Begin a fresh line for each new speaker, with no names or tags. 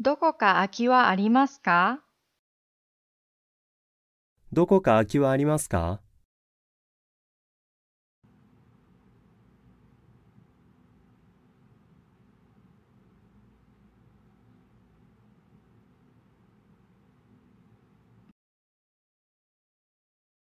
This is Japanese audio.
どこか空きはありますか
どこか空きはありますか